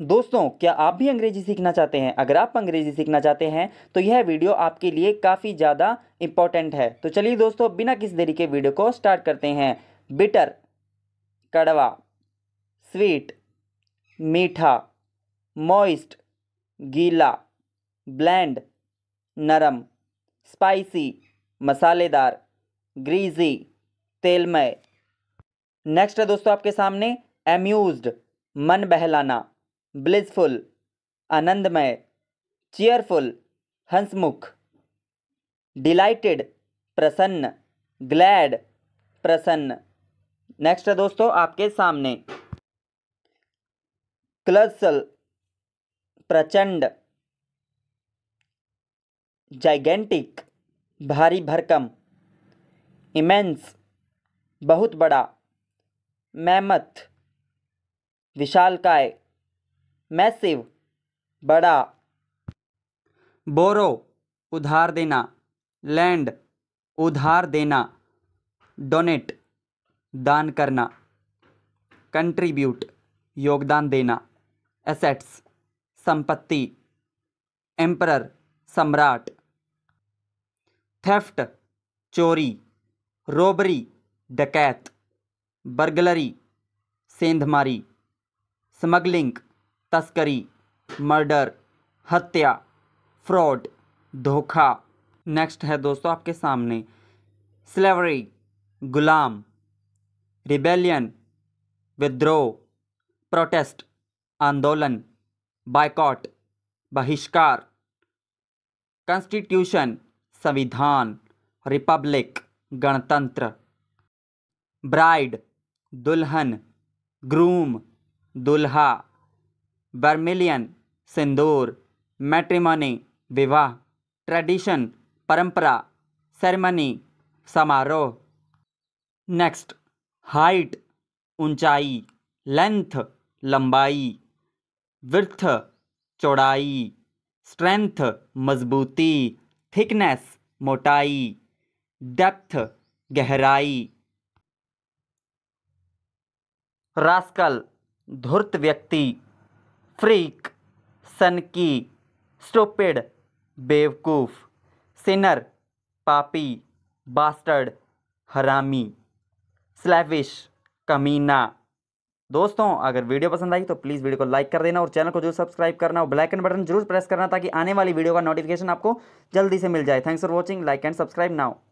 दोस्तों क्या आप भी अंग्रेजी सीखना चाहते हैं अगर आप अंग्रेजी सीखना चाहते हैं तो यह वीडियो आपके लिए काफ़ी ज़्यादा इंपॉर्टेंट है तो चलिए दोस्तों बिना किसी देरी के वीडियो को स्टार्ट करते हैं बिटर कड़वा स्वीट मीठा मॉइस्ट गीला ब्लैंड नरम स्पाइसी मसालेदार ग्रीजी तेलमय नेक्स्ट है दोस्तों आपके सामने एम्यूज मन बहलाना ब्लिसफुल आनंदमय चेयरफुल हंसमुख डिलाइटेड प्रसन्न ग्लैड प्रसन्न नेक्स्ट है दोस्तों आपके सामने क्लसल प्रचंड जाइगेंटिक भारी भरकम इमेंस बहुत बड़ा मैमथ विशालकाय मैसिव बड़ा बोरो उधार देना लैंड उधार देना डोनेट दान करना कंट्रीब्यूट योगदान देना एसेट्स संपत्ति एम्परर सम्राट थेफ्ट चोरी रोबरी डकैत बर्गलरी सेंधमारी स्मगलिंग तस्करी मर्डर हत्या फ्रॉड धोखा नेक्स्ट है दोस्तों आपके सामने स्लेवरी गुलाम रिबेलियन विद्रोह प्रोटेस्ट आंदोलन बाइकॉट बहिष्कार कॉन्स्टिट्यूशन संविधान रिपब्लिक गणतंत्र ब्राइड दुल्हन ग्रूम दुल्हा बर्मिलियन सिंदूर मैट्रिमोनी विवाह ट्रेडिशन परंपरा सेरेमनी समारोह नेक्स्ट हाइट ऊंचाई लेंथ लंबाई विर्थ चौड़ाई स्ट्रेंथ मजबूती थिकनेस मोटाई डेप्थ गहराई रास्कल धूर्त व्यक्ति फ्रीक सनकी स्टोपिड बेवकूफ़ सिनर पापी बास्टर्ड हरामी स्लैविश कमीना दोस्तों अगर वीडियो पसंद आई तो प्लीज़ वीडियो को लाइक कर देना और चैनल को जरूर सब्सक्राइब करना और ब्लैक एंड बटन जरूर प्रेस करना ताकि आने वाली वीडियो का नोटिफिकेशन आपको जल्दी से मिल जाए thanks for watching like and subscribe now